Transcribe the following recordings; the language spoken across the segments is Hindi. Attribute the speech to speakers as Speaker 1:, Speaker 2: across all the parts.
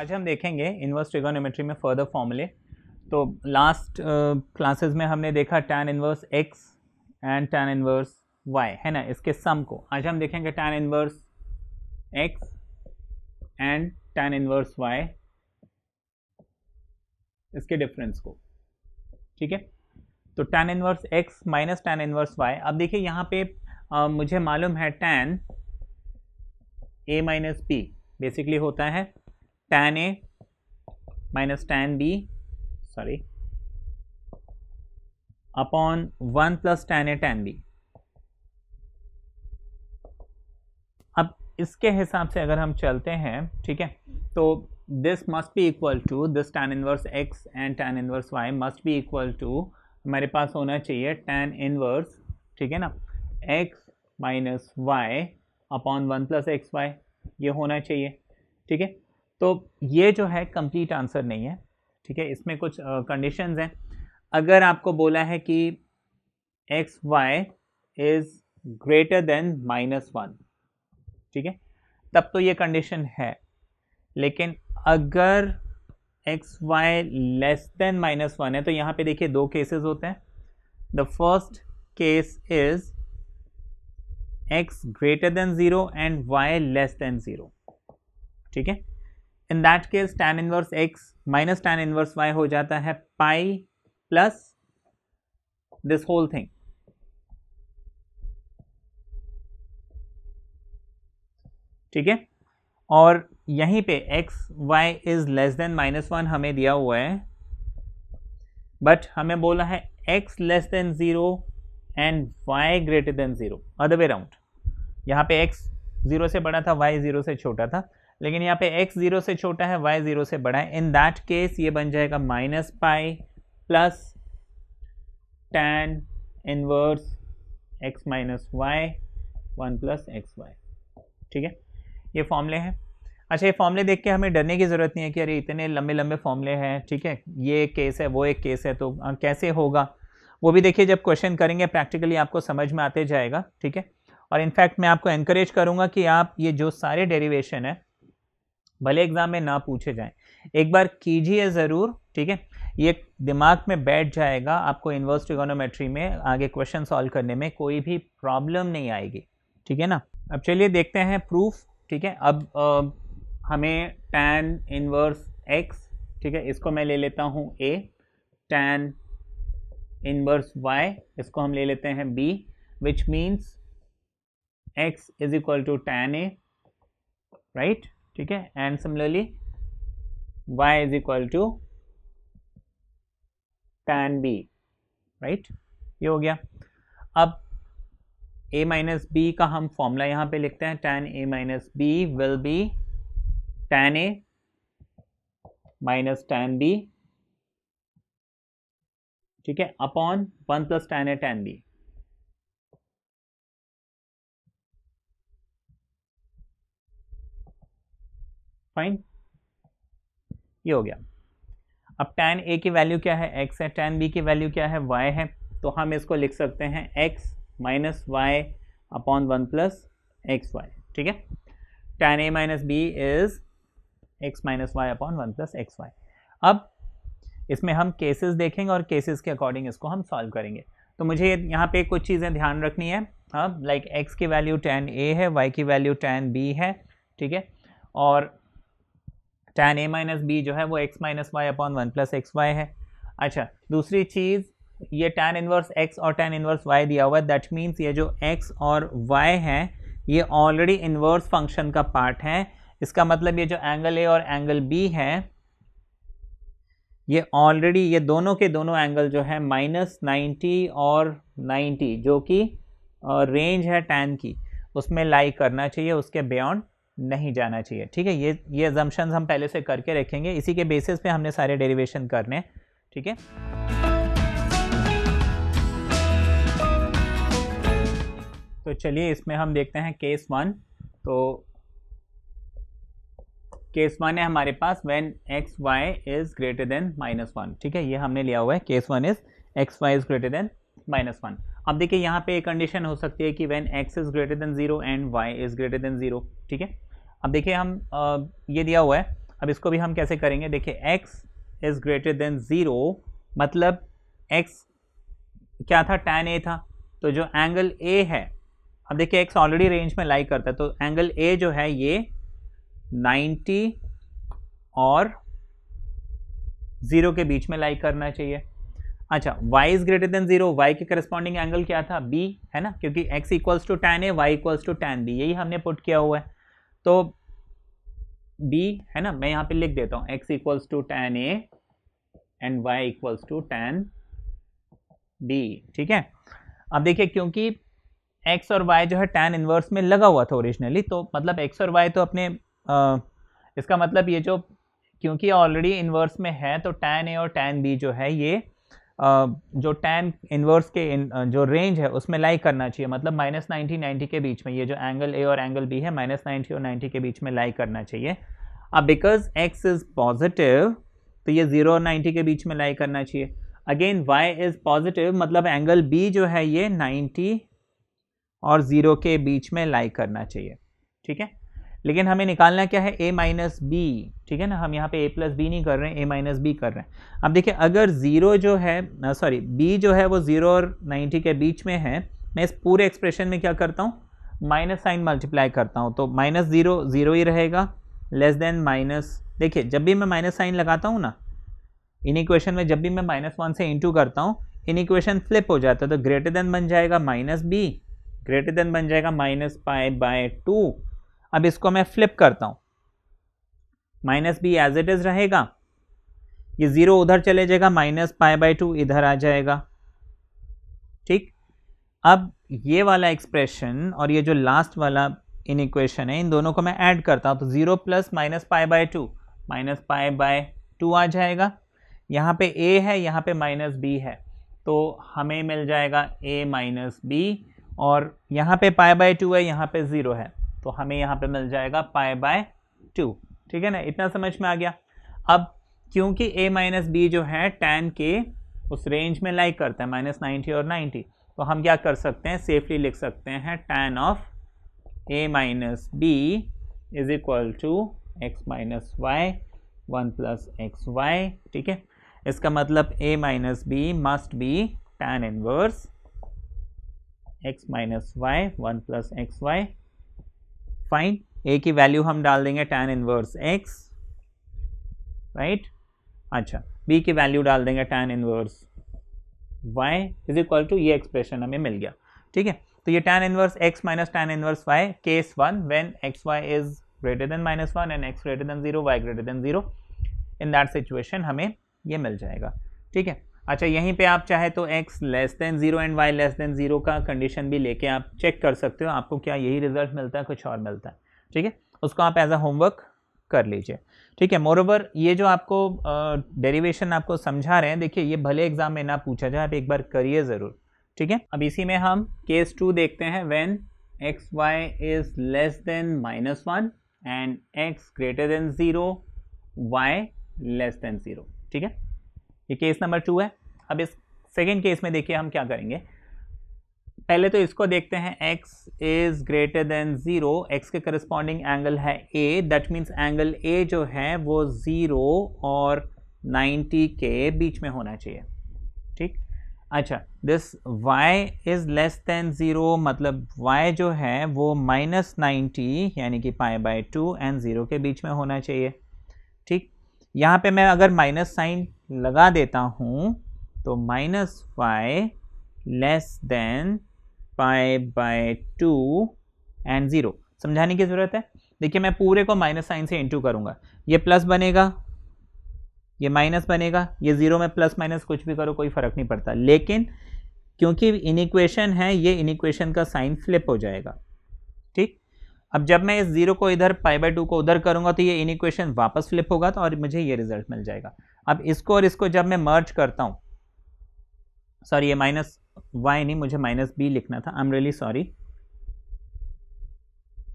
Speaker 1: आज हम देखेंगे इन्वर्स ट्रिगोनोमेट्री में फर्दर फॉर्मूले तो लास्ट क्लासेस uh, में हमने देखा tan inverse x and tan inverse y है ना इसके सम को आज हम देखेंगे tan inverse x and tan inverse y इसके डिफरेंस को ठीक है तो tan inverse x minus tan inverse y अब देखिए यहाँ पे uh, मुझे मालूम है tan a minus b basically होता है tan a minus tan b sorry upon one plus tan a tan b अब इसके हिसाब से अगर हम चलते हैं ठीक है तो this must be equal to this tan inverse x and tan inverse y must be equal to हमारे पास होना चाहिए tan इनवर्स ठीक है ना x minus y upon one plus x y ये होना चाहिए ठीक है तो ये जो है कंप्लीट आंसर नहीं है ठीक है इसमें कुछ कंडीशंस हैं अगर आपको बोला है कि x y is greater than minus one ठीक है तब तो ये कंडीशन है लेकिन अगर x y less than minus one है तो यहाँ पे देखिए दो केसेस होते हैं the first case is x greater than zero and y less than zero ठीक है in that case tan inverse x minus tan inverse y हो जाता है pi plus this whole thing ठीक है और यहीं पे x y is less than minus one हमें दिया हुआ है बट हमें बोला है x less than zero and y greater than zero other way round यहाँ पे x ज़ीरो से बड़ा था y ज़ीरो से छोटा था लेकिन यहाँ पे एक्स ज़ीरो से छोटा है वाई ज़ीरो से बड़ा है इन दैट केस ये बन जाएगा minus pi plus tan inverse x minus y one plus x y ठीक है ये फॉर्मूले हैं अच्छा ये फॉर्मूले देख के हमें डरने की ज़रूरत नहीं है कि अरे इतने लंबे लंबे फॉर्मूले हैं ठीक है ये एक केस है वो एक केस है तो आ, कैसे होगा वो भी देखिए जब क्वेश्चन करेंगे प्रैक्टिकली आपको समझ में आते जाएगा ठीक है और इनफैक्ट मैं आपको इंकरेज करूँगा कि आप ये जो सारे डेरिवेशन है भले एग्ज़ाम में ना पूछे जाएं एक बार कीजिए ज़रूर ठीक है ये दिमाग में बैठ जाएगा आपको इन्वर्स ट्रिगोनोमेट्री में आगे क्वेश्चन सॉल्व करने में कोई भी प्रॉब्लम नहीं आएगी ठीक है ना अब चलिए देखते हैं प्रूफ ठीक है अब आ, हमें टैन इन्वर्स एक्स ठीक है इसको मैं ले लेता हूँ ए टैन इन्वर्स वाई इसको हम ले लेते हैं b which means x is equal to tan a right ठीक है and similarly y is equal to tan b right ये हो गया अब a माइनस बी का हम फॉर्मूला यहां पे लिखते हैं tan a minus b will be tan a minus tan b ठीक है upon one plus tan a tan b fine ये हो गया अब tan a की वैल्यू क्या है x है tan b की वैल्यू क्या है y है तो हम इसको लिख सकते हैं x minus y upon one plus x y ठीक है tan a minus b is x minus y upon one plus x y अब इसमें हम केसेस देखेंगे और केसेस के अकॉर्डिंग इसको हम सॉल्व करेंगे तो मुझे यहाँ पे कुछ चीज़ें ध्यान रखनी है हाँ लाइक like x की वैल्यू tan a है y की वैल्यू tan b है ठीक है और टैन ए माइनस बी जो है वो x minus y upon one plus x y है अच्छा दूसरी चीज़ ये टैन इन्वर्स एक्स और टैन इन्वर्स वाई दिया हुआ है दैट मीन्स ये जो एक्स और वाई है ये ऑलरेडी इन्वर्स फंक्शन का पार्ट है इसका मतलब ये जो एंगल ए और एंगल बी है ये ऑलरेडी ये दोनों के दोनों एंगल जो है माइनस नाइन्टी और नाइन्टी जो कि रेंज है टैन की उसमें लाई करना चाहिए उसके बियॉन्ड नहीं जाना चाहिए ठीक है ये ये एजम्पन्स हम पहले से करके रखेंगे इसी के बेसिस पे हमने सारे डेरिवेशन करने ठीक है तो चलिए इसमें हम देखते हैं केस वन तो केस वन है हमारे पास when x y is greater than minus one ठीक है ये हमने लिया हुआ है case one is x y is greater than minus one अब देखिए यहाँ पे एक कंडीशन हो सकती है कि when x is greater than zero and y is greater than zero ठीक है अब देखिए हम आ, ये दिया हुआ है अब इसको भी हम कैसे करेंगे देखिए x is greater than zero मतलब एक्स क्या था tan ए था तो जो एंगल ए है अब देखिए एक्स ऑलरेडी रेंज में लाई करता है तो एंगल ए जो है ये 90 और ज़ीरो के बीच में लाई करना चाहिए अच्छा y is greater than zero y के करस्पॉन्डिंग एंगल क्या था बी है ना क्योंकि x equals to tan a y equals to tan b यही हमने पुट किया हुआ है तो b है ना मैं यहाँ पे लिख देता हूँ x equals to tan a and y equals to tan b ठीक है अब देखिए क्योंकि x और y जो है tan इनवर्स में लगा हुआ था ओरिजिनली तो मतलब x और y तो अपने आ, इसका मतलब ये जो क्योंकि ऑलरेडी इनवर्स में है तो tan a और tan b जो है ये जो टैन इन्वर्स के इन, जो रेंज है उसमें लाई करना चाहिए मतलब माइनस नाइन्टी नाइन्टी के बीच में ये जो एंगल ए और एंगल बी है माइनस नाइन्टी और नाइन्टी के बीच में लाई करना चाहिए अब बिकॉज एक्स इज़ पॉजिटिव तो ये ज़ीरो और नाइन्टी के बीच में लाई करना चाहिए अगेन वाई इज़ पॉजिटिव मतलब एंगल बी जो है ये नाइन्टी और ज़ीरो के बीच में लाई करना चाहिए ठीक है लेकिन हमें निकालना क्या है ए माइनस बी ठीक है ना हम यहाँ पे ए प्लस बी नहीं कर रहे हैं ए माइनस बी कर रहे हैं अब देखिए अगर ज़ीरो जो है सॉरी बी जो है वो ज़ीरो और नाइन्टी के बीच में है मैं इस पूरे एक्सप्रेशन में क्या करता हूँ माइनस साइन मल्टीप्लाई करता हूँ तो माइनस ज़ीरो ज़ीरो ही रहेगा लेस देन माइनस देखिए जब भी मैं माइनस साइन लगाता हूँ ना इन इक्वेशन में जब भी मैं माइनस वन से इंटू करता हूँ इन इक्वेशन फ्लिप हो जाता है तो ग्रेटर देन बन जाएगा माइनस बी ग्रेटर देन बन जाएगा माइनस पाए बाय टू अब इसको मैं फ्लिप करता हूँ minus b as it is रहेगा ये ज़ीरो उधर चले जाएगा माइनस पाए बाई टू इधर आ जाएगा ठीक अब ये वाला एक्सप्रेशन और ये जो लास्ट वाला इन इक्वेशन है इन दोनों को मैं ऐड करता हूँ तो zero plus minus pi by two minus pi by two आ जाएगा यहाँ पे ए है यहाँ पे माइनस बी है तो हमें मिल जाएगा ए माइनस बी और यहाँ पे पाए बाय टू है यहाँ पे ज़ीरो है तो हमें यहाँ पे मिल जाएगा पाए बाय टू ठीक है ना इतना समझ में आ गया अब क्योंकि ए माइनस बी जो है टेन के उस रेंज में लाइक करता है माइनस नाइन्टी और नाइन्टी तो हम क्या कर सकते हैं सेफली लिख सकते हैं tan of a minus b is equal to x minus y one plus x y ठीक है इसका मतलब a minus b must be tan inverse x minus y one plus x y fine a की वैल्यू हम डाल देंगे टेन इनवर्स एक्स राइट अच्छा बी की वैल्यू डाल देंगे tan inverse y is equal to ये एक्सप्रेशन हमें मिल गया ठीक है तो ये tan inverse x minus tan inverse y case one when x y is greater than minus one and x greater than zero y greater than zero in that situation हमें ये मिल जाएगा ठीक है अच्छा यहीं पे आप चाहे तो x less than zero and y less than zero का कंडीशन भी लेके आप चेक कर सकते हो आपको क्या यही रिजल्ट मिलता है कुछ और मिलता है ठीक है उसको आप एज अ होमवर्क कर लीजिए ठीक है मोरोवर ये जो आपको डेरिवेशन uh, आपको समझा रहे हैं देखिए ये भले एग्जाम में ना पूछा जाए आप एक बार करिए ज़रूर ठीक है अब इसी में हम केस टू देखते हैं when x y is less than minus one and x greater than zero y less than zero ठीक है ये केस नंबर टू है अब इस सेकेंड केस में देखिए हम क्या करेंगे पहले तो इसको देखते हैं x is greater than zero x के करस्पॉन्डिंग एंगल है a that means angle a जो है वो ज़ीरो और 90 के बीच में होना चाहिए ठीक अच्छा this y is less than zero मतलब y जो है वो माइनस नाइन्टी यानी कि पाए बाय टू एंड ज़ीरो के बीच में होना चाहिए ठीक यहाँ पे मैं अगर माइनस साइन लगा देता हूँ तो minus five less than pi by two and zero समझाने की ज़रूरत है देखिए मैं पूरे को माइनस साइन से इंटू करूँगा ये प्लस बनेगा ये माइनस बनेगा ये ज़ीरो में प्लस माइनस कुछ भी करो कोई फ़र्क नहीं पड़ता लेकिन क्योंकि इनिक्वेशन है ये इनिक्वेशन का साइन फ्लिप हो जाएगा ठीक अब जब मैं इस जीरो को इधर पाई बाई टू को उधर करूंगा तो ये इन इक्वेशन वापस फ्लिप होगा तो और मुझे ये रिजल्ट मिल जाएगा अब इसको और इसको जब मैं मर्ज करता हूँ सॉरी ये माइनस वाई नहीं मुझे माइनस बी लिखना था आई एम रियली सॉरी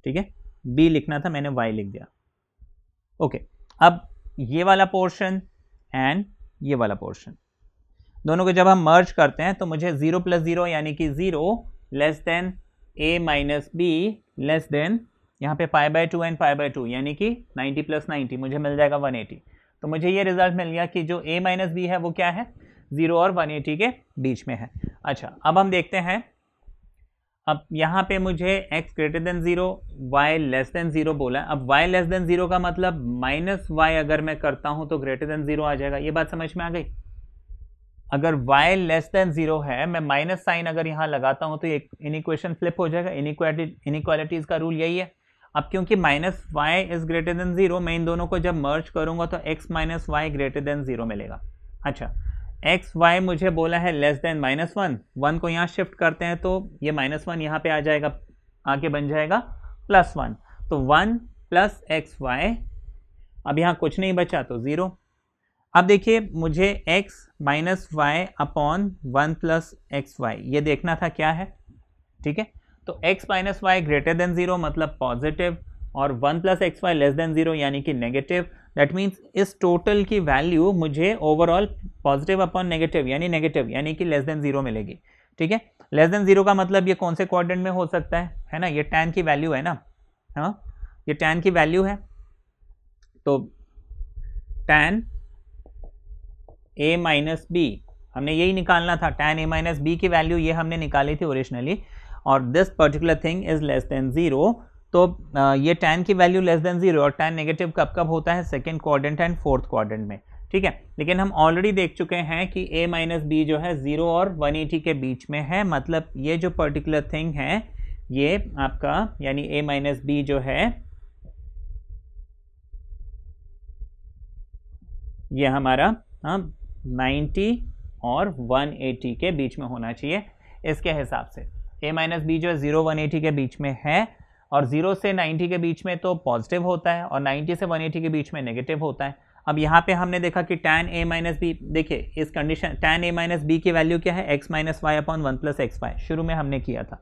Speaker 1: ठीक है बी लिखना था मैंने वाई लिख दिया ओके okay, अब ये वाला पोर्शन एंड ये वाला पोर्शन दोनों को जब हम मर्ज करते हैं तो मुझे ज़ीरो प्लस ज़ीरो यानी कि zero less than a minus b less than यहाँ पे five by two and five by two यानी कि नाइन्टी प्लस नाइन्टी मुझे मिल जाएगा वन एटी तो मुझे ये रिजल्ट मिल गया कि जो ए माइनस बी है वो क्या है ज़ीरो और वन एटी के बीच में है अच्छा अब हम देखते हैं अब यहाँ पे मुझे x greater than zero y less than zero बोला है अब y लेस देन ज़ीरो का मतलब माइनस वाई अगर मैं करता हूँ तो ग्रेटर देन ज़ीरो आ जाएगा ये बात समझ में आ गई अगर y लेस देन जीरो है मैं माइनस साइन अगर यहाँ लगाता हूँ तो ये इनिक्वेशन फ्लिप हो जाएगा इनिक्वालिटीज का रूल यही है अब क्योंकि minus y is greater than zero मैं इन दोनों को जब मर्ज करूंगा तो x minus y greater than zero मिलेगा अच्छा एक्स वाई मुझे बोला है less than minus one one को यहाँ शिफ्ट करते हैं तो ये माइनस वन यहाँ पे आ जाएगा आके बन जाएगा प्लस वन तो वन प्लस एक्स वाई अब यहाँ कुछ नहीं बचा तो ज़ीरो अब देखिए मुझे x minus y upon one plus x y ये देखना था क्या है ठीक है तो x minus y greater than zero मतलब पॉजिटिव और one plus x y less than zero यानी कि नेगेटिव दैट मीन्स इस टोटल की वैल्यू मुझे ओवरऑल पॉजिटिव अपॉन नेगेटिव यानी नेगेटिव यानी कि लेस देन ज़ीरो मिलेगी ठीक है लेस देन ज़ीरो का मतलब ये कौन से क्वाड्रेंट में हो सकता है है ना ये टैन की वैल्यू है ना हाँ ये टैन की वैल्यू है तो टैन ए माइनस बी हमने यही निकालना था टेन ए माइनस बी की वैल्यू ये हमने निकाली थी ओरिजिनली और this particular thing is less than zero तो ये टेन की वैल्यू लेस देन ज़ीरो और टेन नेगेटिव कब कब होता है second quadrant and fourth quadrant में ठीक है लेकिन हम ऑलरेडी देख चुके हैं कि a माइनस बी जो है ज़ीरो और 180 के बीच में है मतलब ये जो पर्टिकुलर थिंग है ये आपका यानी a माइनस बी जो है ये हमारा हाँ 90 और 180 के बीच में होना चाहिए इसके हिसाब से ए माइनस बी जो है ज़ीरो वन के बीच में है और ज़ीरो से 90 के बीच में तो पॉजिटिव होता है और 90 से 180 के बीच में नेगेटिव होता है अब यहाँ पे हमने देखा कि tan a माइनस बी देखिए इस condition tan a minus b की वैल्यू क्या है x minus y upon one plus x y शुरू में हमने किया था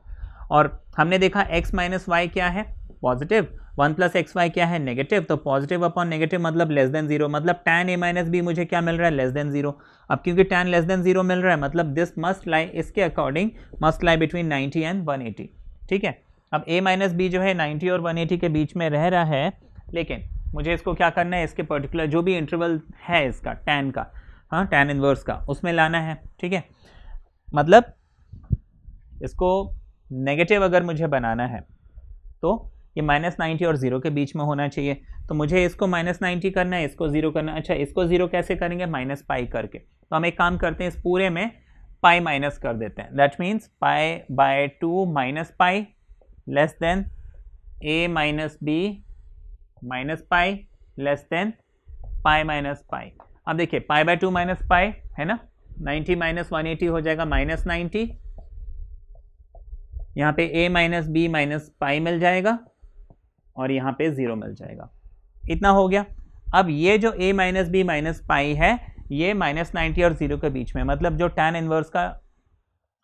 Speaker 1: और हमने देखा x माइनस वाई क्या है positive one plus x y क्या है नेगेटिव तो पॉजिटिव अपॉन नेगेटिव मतलब लेस देन जीरो मतलब टेन ए माइनस बी मुझे क्या मिल रहा है लेस देन जीरो अब क्योंकि टेन लेस देन जीरो मिल रहा है मतलब दिस मस्ट लाई इसके according must lie between ninety and one eighty ठीक है अब ए माइनस बी जो है नाइन्टी और वन एटी के बीच में रह रहा है लेकिन मुझे इसको क्या करना है इसके पर्टिकुलर जो भी इंटरवल है इसका टेन का हाँ टेन इनवर्स का उसमें लाना है ठीक है मतलब इसको नेगेटिव अगर मुझे बनाना है तो ये माइनस नाइन्टी और ज़ीरो के बीच में होना चाहिए तो मुझे इसको माइनस नाइन्टी करना है इसको ज़ीरो करना अच्छा इसको ज़ीरो कैसे करेंगे माइनस पाई करके तो हम एक काम करते हैं इस पूरे में पाई माइनस कर देते हैं that means pi by two minus pi less than a minus b minus pi less than pi minus pi अब देखिए pi by two minus pi है ना नाइन्टी माइनस वन एटी हो जाएगा माइनस नाइन्टी यहाँ पे a minus b minus pi मिल जाएगा और यहाँ पे ज़ीरो मिल जाएगा इतना हो गया अब ये जो a minus b minus pi है ये माइनस नाइन्टी और ज़ीरो के बीच में मतलब जो टेन इन्वर्स का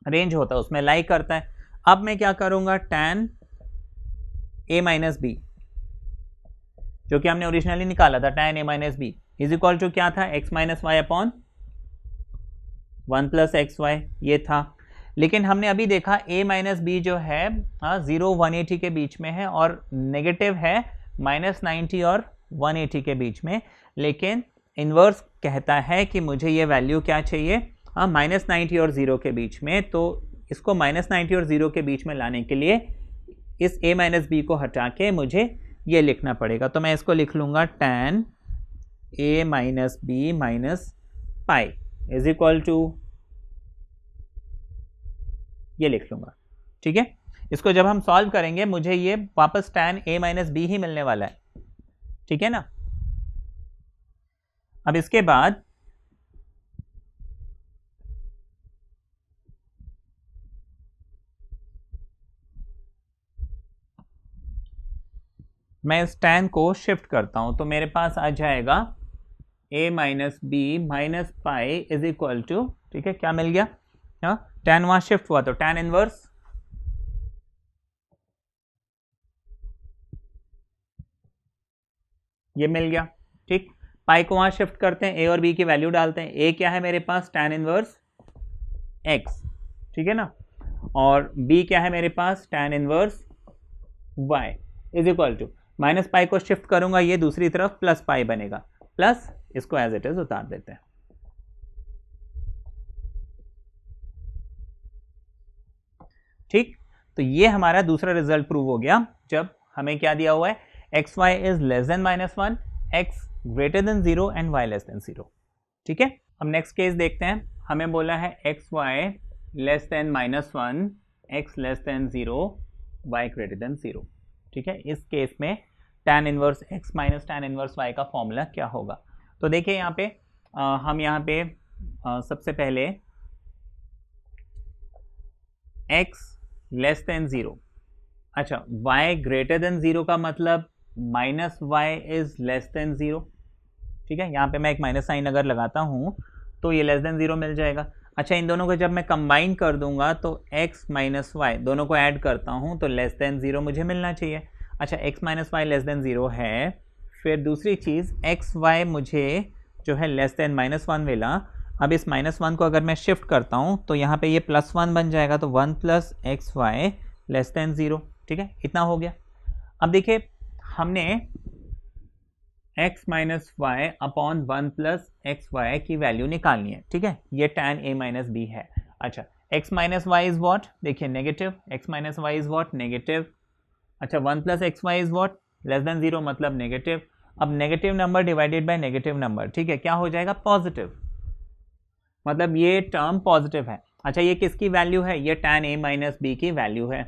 Speaker 1: रेंज होता है उसमें लाइक करता है अब मैं क्या करूँगा टेन ए माइनस बी जो कि हमने ओरिजिनली निकाला था tan a minus b is equal to क्या था x minus y upon one plus x y ये था लेकिन हमने अभी देखा a माइनस बी जो है ज़ीरो वन एटी के बीच में है और नेगेटिव है माइनस नाइन्टी और वन एटी के बीच में लेकिन इन्वर्स कहता है कि मुझे ये वैल्यू क्या चाहिए हाँ माइनस नाइन्टी और ज़ीरो के बीच में तो इसको माइनस नाइन्टी और ज़ीरो के बीच में लाने के लिए इस a माइनस बी को हटा के मुझे ये लिखना पड़ेगा तो मैं इसको लिख लूँगा tan a minus b minus pi is equal to ये लिख लूँगा ठीक है इसको जब हम सॉल्व करेंगे मुझे ये वापस टैन ए माइनस बी ही मिलने वाला है ठीक है ना अब इसके बाद मैं इस टैन को शिफ्ट करता हूं तो मेरे पास आ जाएगा a minus b minus pi is equal to ठीक है क्या मिल गया यहाँ टेन वहां शिफ्ट हुआ तो टेन इनवर्स ये मिल गया ठीक पाई को वहां शिफ्ट करते हैं ए और बी की वैल्यू डालते हैं ए क्या है मेरे पास टेन इनवर्स एक्स ठीक है ना और बी क्या है मेरे पास tan inverse y is equal to minus pi को शिफ्ट करूंगा ये दूसरी तरफ प्लस पाई बनेगा प्लस इसको एज इट इज उतार देते हैं ठीक तो ये हमारा दूसरा रिजल्ट प्रूव हो गया जब हमें क्या दिया हुआ है x y is less than minus one x greater than zero and y less than zero ठीक है अब नेक्स्ट केस देखते हैं हमें बोला है x y less than minus one x less than zero y greater than zero ठीक है इस केस में tan inverse x minus tan inverse y का फॉर्मूला क्या होगा तो देखिए यहाँ पे आ, हम यहाँ पे आ, सबसे पहले एक्स लेस देन ज़ीरो अच्छा y ग्रेटर देन ज़ीरो का मतलब minus y is less than zero ठीक है यहाँ पे मैं एक माइनस साइन अगर लगाता हूँ तो ये लेस देन ज़ीरो मिल जाएगा अच्छा इन दोनों को जब मैं कंबाइन कर दूंगा तो x माइनस वाई दोनों को ऐड करता हूँ तो लेस देन ज़ीरो मुझे मिलना चाहिए अच्छा x minus y less than zero है फिर दूसरी चीज़ एक्स वाई मुझे जो है लेस देन माइनस वन मिला अब इस माइनस वन को अगर मैं शिफ्ट करता हूँ तो यहाँ पे ये प्लस वन बन जाएगा तो one plus x y less than zero ठीक है इतना हो गया अब देखिए हमने x minus y upon one plus x y की वैल्यू निकालनी है ठीक है ये टेन ए माइनस बी है अच्छा x minus y is what देखिए negative x minus y is what negative अच्छा one plus x y is what less than zero मतलब नेगेटिव अब negative number divided by negative number ठीक है क्या हो जाएगा पॉजिटिव मतलब ये टर्म पॉजिटिव है अच्छा ये किसकी वैल्यू है ये टेन ए माइनस बी की वैल्यू है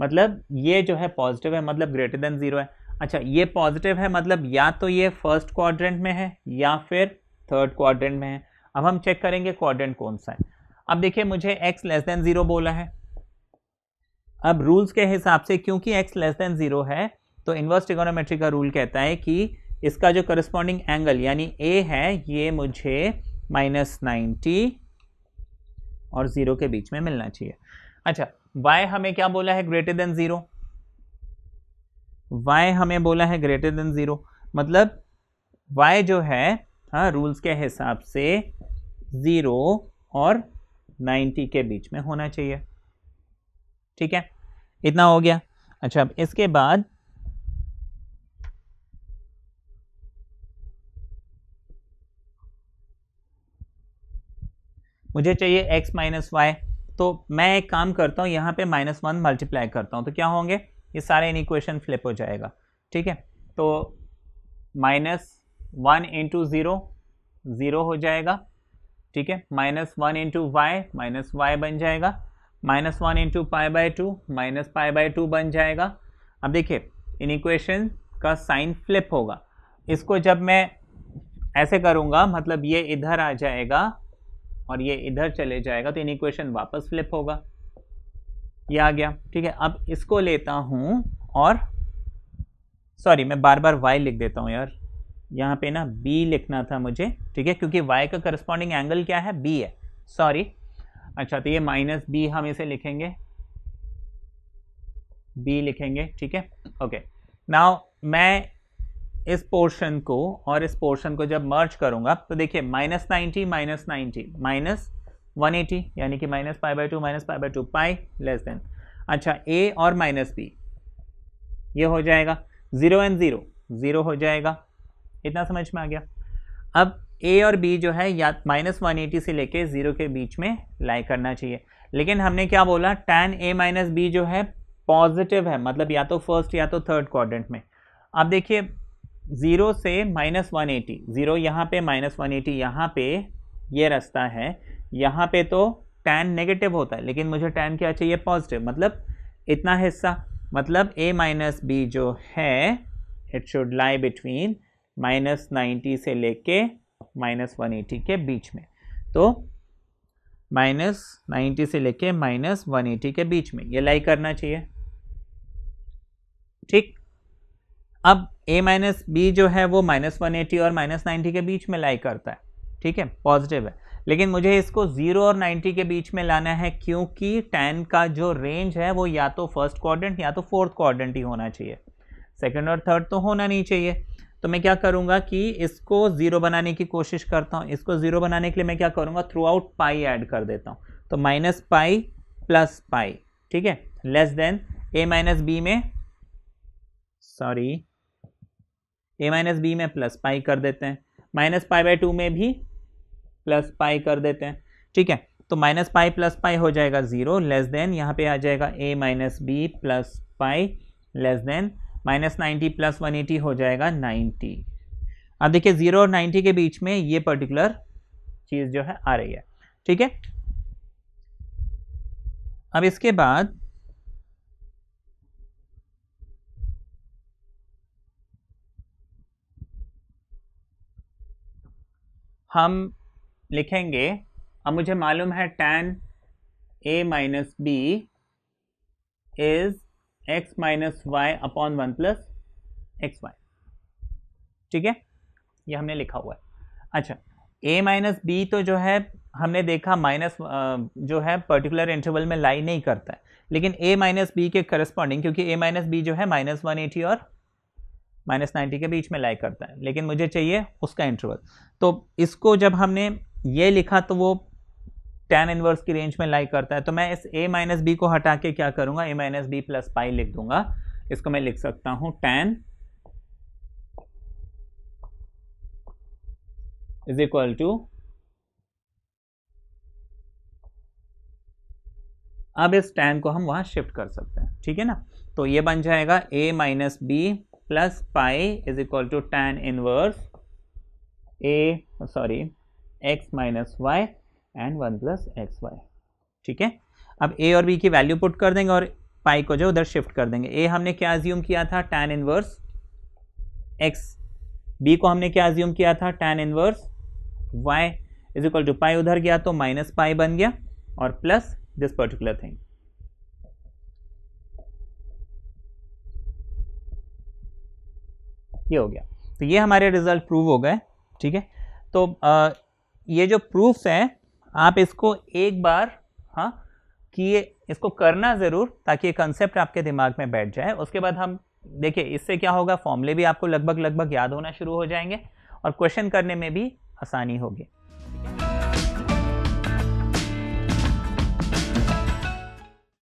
Speaker 1: मतलब ये जो है पॉजिटिव है मतलब ग्रेटर देन जीरो है अच्छा ये पॉजिटिव है मतलब या तो ये फर्स्ट क्वाड्रेंट में है या फिर थर्ड क्वाड्रेंट में है अब हम चेक करेंगे क्वाड्रेंट कौन सा है अब देखिए मुझे एक्स लेस देन ज़ीरो बोला है अब रूल्स के हिसाब से क्योंकि एक्स लेस देन ज़ीरो है तो इन्वर्स ट्रिगोनोमेट्री का रूल कहता है कि इसका जो करस्पॉन्डिंग एंगल यानी ए है ये मुझे माइनस नाइन्टी और ज़ीरो के बीच में मिलना चाहिए अच्छा y हमें क्या बोला है ग्रेटर देन ज़ीरो y हमें बोला है ग्रेटर देन ज़ीरो मतलब y जो है हाँ रूल्स के हिसाब से ज़ीरो और नाइन्टी के बीच में होना चाहिए ठीक है इतना हो गया अच्छा अब इसके बाद मुझे चाहिए एक्स माइनस वाई तो मैं एक काम करता हूँ यहाँ पे माइनस वन मल्टीप्लाई करता हूँ तो क्या होंगे ये सारे इन इक्वेशन फ्लिप हो जाएगा ठीक है तो minus one into zero zero हो जाएगा ठीक है minus one into y minus y बन जाएगा minus one into pi by two minus pi by two बन जाएगा अब देखिए इन इक्वेशन का साइन फ्लिप होगा इसको जब मैं ऐसे करूँगा मतलब ये इधर आ जाएगा और ये इधर चले जाएगा तो इन इक्वेशन वापस फ्लिप होगा ये आ गया ठीक है अब इसको लेता हूँ और सॉरी मैं बार बार वाई लिख देता हूँ यार यहाँ पे ना बी लिखना था मुझे ठीक है क्योंकि वाई का करस्पॉन्डिंग एंगल क्या है बी है सॉरी अच्छा तो ये माइनस बी हम इसे लिखेंगे बी लिखेंगे ठीक है ओके नाउ मैं इस पोर्शन को और इस पोर्शन को जब मर्ज करूंगा तो देखिए minus ninety minus ninety minus one eighty यानी कि minus pi by two minus pi by two pi less than अच्छा ए और माइनस बी ये हो जाएगा ज़ीरो एंड ज़ीरो ज़ीरो हो जाएगा इतना समझ में आ गया अब ए और बी जो है या माइनस वन एटी से लेके ज़ीरो के बीच में लाई करना चाहिए लेकिन हमने क्या बोला टेन ए माइनस बी जो है पॉजिटिव है मतलब या तो फर्स्ट या तो थर्ड क्वाड्रेंट में अब देखिए ज़ीरो से माइनस वन एटी ज़ीरो यहाँ पे माइनस वन एटी यहाँ पे ये रास्ता है यहाँ पे तो टैन नेगेटिव होता है लेकिन मुझे टैन क्या चाहिए पॉजिटिव मतलब इतना हिस्सा मतलब ए माइनस बी जो है it should lie between minus ninety से लेके माइनस वन एटी के बीच में तो माइनस नाइन्टी से लेके माइनस वन एटी के बीच में ये लाई करना चाहिए ठीक अब ए माइनस बी जो है वो माइनस वन एटी और माइनस नाइन्टी के बीच में लाई करता है ठीक है पॉजिटिव है लेकिन मुझे इसको जीरो और नाइन्टी के बीच में लाना है क्योंकि टेन का जो रेंज है वो या तो फर्स्ट क्वाड्रेंट या तो फोर्थ क्वाड्रेंट ही होना चाहिए सेकेंड और थर्ड तो होना नहीं चाहिए तो मैं क्या करूँगा कि इसको ज़ीरो बनाने की कोशिश करता हूँ इसको ज़ीरो बनाने के लिए मैं क्या करूँगा थ्रू आउट पाई ऐड कर देता हूँ तो माइनस पाई प्लस पाई ठीक है less than a minus b में सॉरी ए माइनस बी में प्लस पाई कर देते हैं माइनस पाई बाई टू में भी प्लस पाई कर देते हैं ठीक है तो माइनस पाई प्लस पाई हो जाएगा ज़ीरो लेस देन यहाँ पे आ जाएगा a minus b plus pi less than minus ninety plus one eighty हो जाएगा नाइन्टी अब देखिए ज़ीरो और नाइन्टी के बीच में ये पर्टिकुलर चीज़ जो है आ रही है ठीक है अब इसके बाद हम लिखेंगे अब मुझे मालूम है tan a minus b is x minus y upon one plus x y ठीक है ये हमने लिखा हुआ है अच्छा ए माइनस बी तो जो है हमने देखा माइनस जो है पर्टिकुलर इंटरवल में लाई नहीं करता है लेकिन ए माइनस बी के करस्पॉन्डिंग क्योंकि ए माइनस बी जो है माइनस वन एटी और माइनस नाइन्टी के बीच में लाइक करता है लेकिन मुझे चाहिए उसका इंटरवल तो इसको जब हमने ये लिखा तो वो टेन इनवर्स की रेंज में लाइक करता है तो मैं इस ए माइनस बी को हटा के क्या करूँगा a minus b plus pi लिख दूंगा इसको मैं लिख सकता हूँ टेन इज इक्वल टू अब इस टेन को हम वहाँ शिफ्ट कर सकते हैं ठीक है ना तो ये बन जाएगा a minus b plus pi is equal to tan inverse a sorry x minus y and 1 plus x y ठीक है अब a और b की वैल्यू पुट कर देंगे और पाई को जो उधर शिफ्ट कर देंगे a हमने क्या अज्यूम किया था tan इनवर्स x b को हमने क्या अज्यूम किया था tan inverse y is equal to pi उधर गया तो माइनस पाई बन गया और प्लस दिस पर्टिकुलर थिंग ये हो गया तो ये हमारे रिज़ल्ट प्रूव हो गए ठीक है तो आ, ये जो प्रूफ्स हैं आप इसको एक बार हाँ कि इसको करना ज़रूर ताकि ये कंसेप्ट आपके दिमाग में बैठ जाए उसके बाद हम देखिए इससे क्या होगा फॉर्मले भी आपको लगभग लगभग याद होना शुरू हो जाएंगे और क्वेश्चन करने में भी आसानी होगी